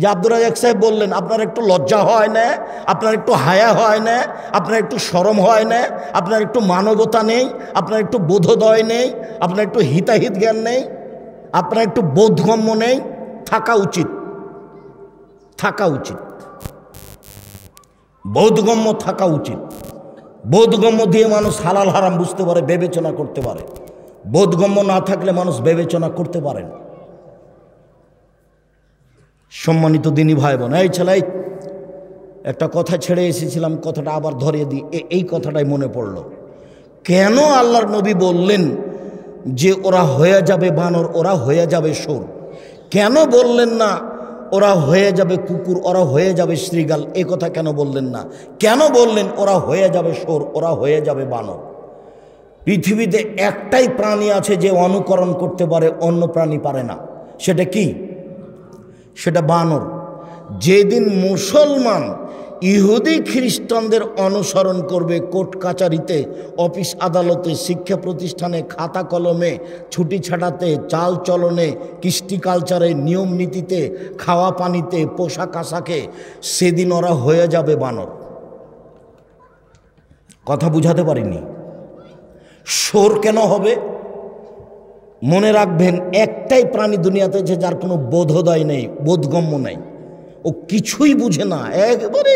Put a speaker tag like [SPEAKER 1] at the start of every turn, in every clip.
[SPEAKER 1] যে আব্দুল রাজাক সাহেব বললেন আপনার একটু লজ্জা হয় না আপনার একটু হায়া হয় না আপনার একটু সরম হয় না আপনার একটু মানবতা নেই আপনার একটু বোধোদয় নেই আপনার একটু হিতাহিত জ্ঞান নেই আপনার একটু বোধগম্য নেই থাকা উচিত থাকা উচিত বোধগম্য থাকা উচিত বোধগম্য দিয়ে মানুষ হালাল হারাম বুঝতে পারে বিবেচনা করতে পারে বোধগম্য না থাকলে মানুষ বিবেচনা করতে পারে না সম্মানিত দিনী ভাই বোন এই ছেলাই একটা কথা ছেড়ে এসেছিলাম কথাটা আবার ধরিয়ে দিই এই কথাটাই মনে পড়ল কেন আল্লাহর নবী বললেন যে ওরা হয়ে যাবে বানর ওরা হয়ে যাবে সোর কেন বললেন না ওরা হয়ে যাবে কুকুর ওরা হয়ে যাবে শ্রীগাল এ কথা কেন বললেন না কেন বললেন ওরা হয়ে যাবে সোর ওরা হয়ে যাবে বানর পৃথিবীতে একটাই প্রাণী আছে যে অনুকরণ করতে পারে অন্য প্রাণী পারে না সেটা কি সেটা বানর যেদিন মুসলমান ইহুদি খ্রিস্টানদের অনুসরণ করবে কোর্ট কাচারিতে অফিস আদালতে শিক্ষা প্রতিষ্ঠানে খাতা কলমে ছুটি ছাড়াতে চাল চলনে কৃষ্টি কালচারে নিয়ম নীতিতে খাওয়া পানিতে পোশাক আশাকে সেদিন ওরা হয়ে যাবে বানর কথা বুঝাতে পারিনি সোর কেন হবে মনে রাখবেন একটাই প্রাণী দুনিয়াতে যে যার কোনো বোধোদয় নেই বোধগম্য নাই ও কিছুই বুঝে না একবারে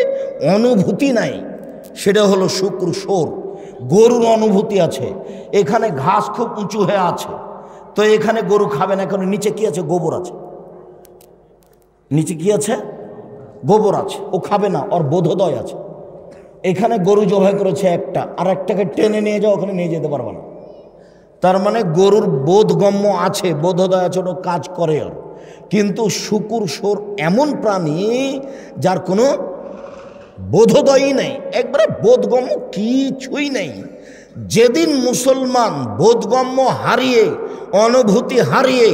[SPEAKER 1] অনুভূতি নাই সেটা হলো শুক্র সোর গরুর অনুভূতি আছে এখানে ঘাস খুব উঁচু হয়ে আছে তো এখানে গরু খাবে না কারণ নিচে কি আছে গোবর আছে নিচে কি আছে গোবর আছে ও খাবে না ওর বোধোদয় আছে এখানে গরু জবাই করেছে একটা আর একটাকে টেনে নিয়ে যাও ওখানে নিয়ে যেতে পারবে না তার মানে গরুর বোধগম্য আছে বোধদয়া ছোট কাজ করে কিন্তু শুকুর সোর এমন প্রাণী যার কোনো বোধদয়ই নেই একবারে বোধগম্য কিছুই নেই যেদিন মুসলমান বোধগম্য হারিয়ে অনুভূতি হারিয়ে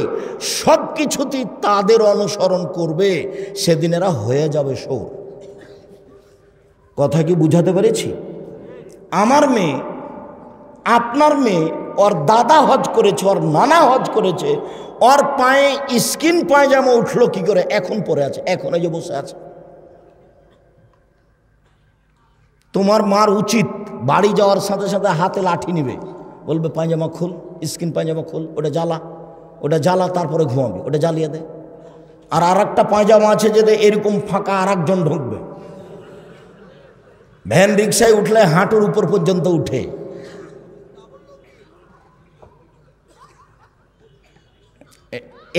[SPEAKER 1] সব কিছুতেই তাদের অনুসরণ করবে সেদিন এরা হয়ে যাবে সৌর কথা কি বুঝাতে পেরেছি আমার মেয়ে আপনার মেয়ে ওর দাদা হজ করেছে ওর নানা হজ করেছে ওর পায়ে স্কিন পায়জামা উঠলো কি করে এখন পরে আছে এখন এই যে বসে আছে তোমার মার উচিত বাড়ি যাওয়ার সাথে সাথে হাতে লাঠি নিবে বলবে পায়জামা খুল স্কিন পায়জামা খুল ওটা জ্বালা ওটা জ্বালা তারপরে ঘুমাবে ওটা জ্বালিয়ে দে আর আর একটা পায়জামা আছে যে এরকম ফাঁকা আর একজন ঢুকবে ভ্যান রিক্সায় উঠলে হাঁটুর উপর পর্যন্ত উঠে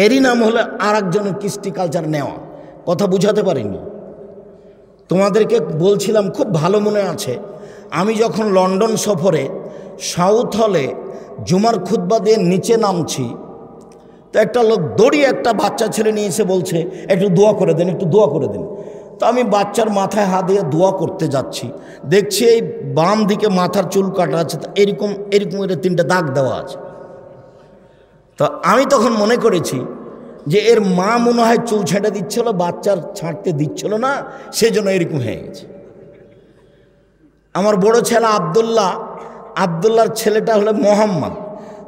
[SPEAKER 1] এরই নাম হলো আর একজনের কৃষ্টি কালচার নেওয়া কথা বুঝাতে পারিনি তোমাদেরকে বলছিলাম খুব ভালো মনে আছে আমি যখন লন্ডন সফরে সাউথ হলে জুমার খুদ্া দিয়ে নিচে নামছি তো একটা লোক দড়ি একটা বাচ্চা ছেলে নিয়ে এসে বলছে একটু দোয়া করে দেন একটু দোয়া করে দেন তো আমি বাচ্চার মাথায় হাত দিয়ে দোয়া করতে যাচ্ছি দেখছি এই বাম দিকে মাথার চুল কাটা আছে এরকম এরকম এটা তিনটা দাগ দেওয়া আছে তো আমি তখন মনে করেছি যে এর মা মনে হয় চুল ছেঁটে দিচ্ছিল বাচ্চার ছাঁটতে দিচ্ছিল না সেজন্য এরকম হয়ে গেছে আমার বড় ছেলে আবদুল্লাহ আবদুল্লার ছেলেটা হলো মোহাম্মদ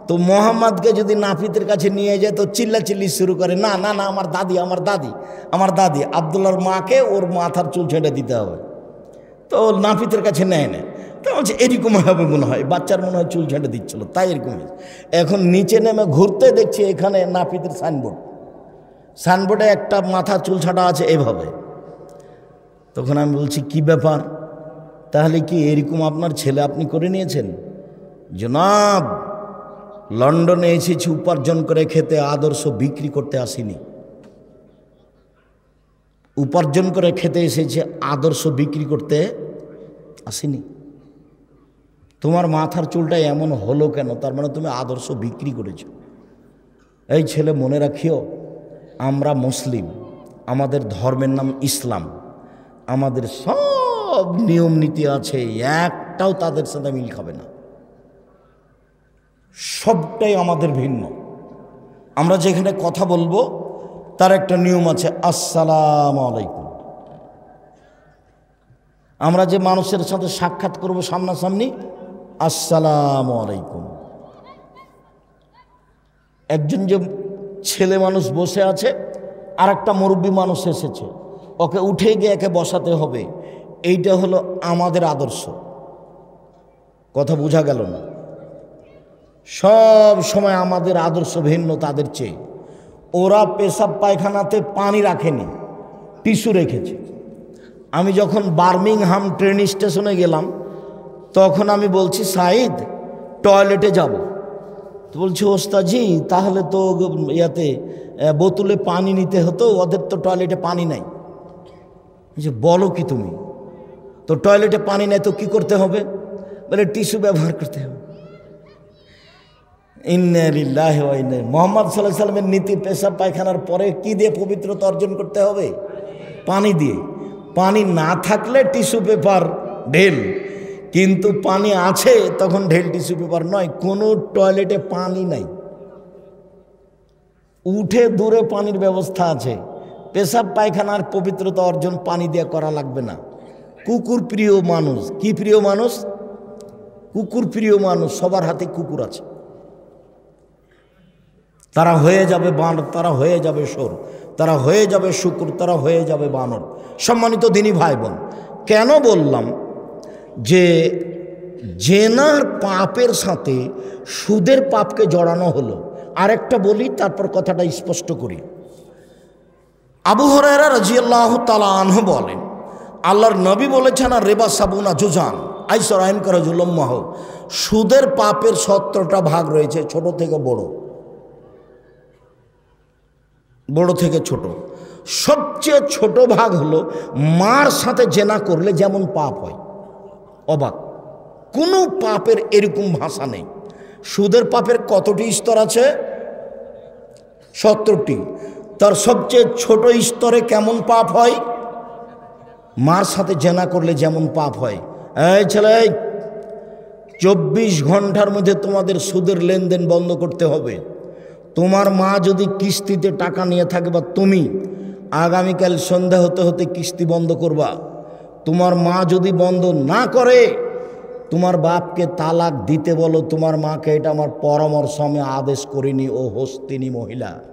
[SPEAKER 1] তো মোহাম্মদকে যদি নাফিতের কাছে নিয়ে যায় তো চিল্লা চিল্লি শুরু করে না না না আমার দাদি আমার দাদি আমার দাদি আবদুল্লার মাকে ওর মাথার চুল ছেঁটে দিতে হবে তো নাপিতের কাছে নেয় না তা বলছে এরকম হবে মনে হয় বাচ্চার মনে হয় চুল ছেঁটে দিচ্ছিল তাই এরকম হয়েছে এখন নিচে নেমে ঘুরতে দেখছি এখানে নাপিতের সাইনবোর্ড সাইনবোর্ডে একটা মাথা চুল ছাটা আছে এভাবে তখন আমি বলছি কি ব্যাপার তাহলে কি এরকম আপনার ছেলে আপনি করে নিয়েছেন জনাব লন্ডনে এসেছি উপার্জন করে খেতে আদর্শ বিক্রি করতে আসিনি উপার্জন করে খেতে এসেছে আদর্শ বিক্রি করতে আসেনি তোমার মাথার চুলটা এমন হলো কেন তার মানে তুমি আদর্শ বিক্রি করেছো এই ছেলে মনে রাখিও আমরা মুসলিম আমাদের ধর্মের নাম ইসলাম আমাদের সব নিয়ম নীতি আছে একটাও তাদের সাথে মিল খাবে না সবটাই আমাদের ভিন্ন আমরা যেখানে কথা বলবো তার একটা নিয়ম আছে আসসালাম আলাইকুম আমরা যে মানুষের সাথে সাক্ষাৎ করব সামনাসামনি আসসালাম আলাইকুম একজন যে ছেলে মানুষ বসে আছে আর একটা মুরব্বী মানুষ এসেছে ওকে উঠে গিয়ে একে বসাতে হবে এইটা হলো আমাদের আদর্শ কথা বোঝা গেল না সব সময় আমাদের আদর্শ ভিন্ন তাদের চেয়ে ওরা পেশাব পায়খানাতে পানি রাখেনি টিসু রেখেছে আমি যখন বার্মিংহাম ট্রেন স্টেশনে গেলাম তখন আমি বলছি সাইদ টয়লেটে যাব। তো বলছি ওস্তাজি তাহলে তো ইয়াতে বোতলে পানি নিতে হতো ওদের তো টয়লেটে পানি নাই যে বলো কি তুমি তো টয়লেটে পানি নেই তো কি করতে হবে বলে টিস্যু ব্যবহার করতে হবে ইন্নআলিল্লাহ মোহাম্মদ সাল্লাহ সাল্লামের নীতি পেশা পায়খানার পরে কি দিয়ে পবিত্রতা অর্জন করতে হবে পানি দিয়ে পানি না থাকলে টিস্যু পেপার ঢেল কিন্তু পানি আছে তখন ঢেল টিস্যু পেপার নয় কোনো টয়লেটে পানি নাই উঠে দূরে পানির ব্যবস্থা আছে পেশাব পায়খানার পবিত্রতা অর্জন পানি দিয়ে করা লাগবে না কুকুর প্রিয় মানুষ কি প্রিয় মানুষ কুকুর প্রিয় মানুষ সবার হাতে কুকুর আছে তারা হয়ে যাবে বান তারা হয়ে যাবে সর তারা হয়ে যাবে শুকুর তারা হয়ে যাবে বানর সম্মানিত দিনী ভাই বোন কেন বললাম যে জেনার পাপের সাথে সুদের পাপকে জড়ানো হলো আরেকটা বলি তারপর কথাটা স্পষ্ট করি আবু হরারা রাজিয়াল্লাহ তালা আনহ বলেন আল্লাহর নবী বলেছেন আর রেবা সাবুন জুজান আইসর আইন করা হোক সুদের পাপের সত্রটা ভাগ রয়েছে ছোট থেকে বড় বড় থেকে ছোট সবচেয়ে ছোট ভাগ হলো মার সাথে জেনা করলে যেমন পাপ হয় অবাক কোনো পাপের এরকম ভাষা নেই সুদের পাপের কতটি স্তর আছে সত্তরটি তার সবচেয়ে ছোট স্তরে কেমন পাপ হয় মার সাথে জেনা করলে যেমন পাপ হয় এই ছেলে চব্বিশ ঘন্টার মধ্যে তোমাদের সুদের লেনদেন বন্ধ করতে হবে তোমার মা যদি কিস্তিতে টাকা নিয়ে বা তুমি আগামীকাল সন্ধ্যা হতে হতে কিস্তি বন্ধ করবা তোমার মা যদি বন্ধ না করে তোমার বাপকে তালাক দিতে বলো তোমার মাকে এটা আমার পরামর্শ আমি আদেশ করিনি ও হস্তিনী মহিলা